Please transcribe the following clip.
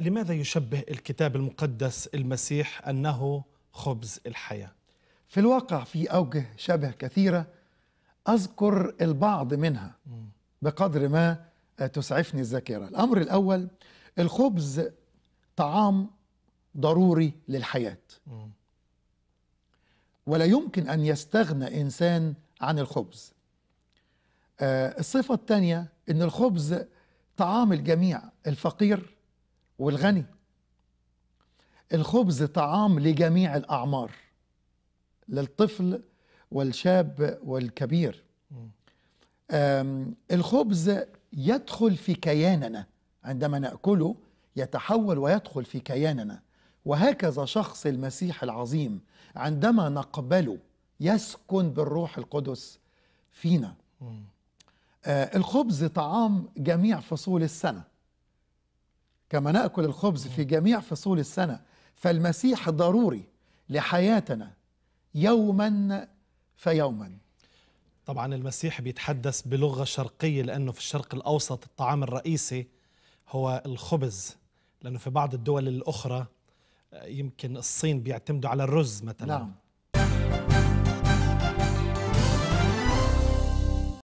لماذا يشبه الكتاب المقدس المسيح أنه خبز الحياة؟ في الواقع في أوجه شبه كثيرة أذكر البعض منها بقدر ما تسعفني الذاكرة الأمر الأول الخبز طعام ضروري للحياة ولا يمكن أن يستغنى إنسان عن الخبز آه، الصفة الثانية أن الخبز طعام الجميع الفقير والغني الخبز طعام لجميع الأعمار للطفل والشاب والكبير الخبز يدخل في كياننا عندما نأكله يتحول ويدخل في كياننا وهكذا شخص المسيح العظيم عندما نقبله يسكن بالروح القدس فينا آه، الخبز طعام جميع فصول السنة كما ناكل الخبز في جميع فصول السنه فالمسيح ضروري لحياتنا يوما فيوما طبعا المسيح بيتحدث بلغه شرقيه لانه في الشرق الاوسط الطعام الرئيسي هو الخبز لانه في بعض الدول الاخرى آه، يمكن الصين بيعتمدوا على الرز مثلا نعم.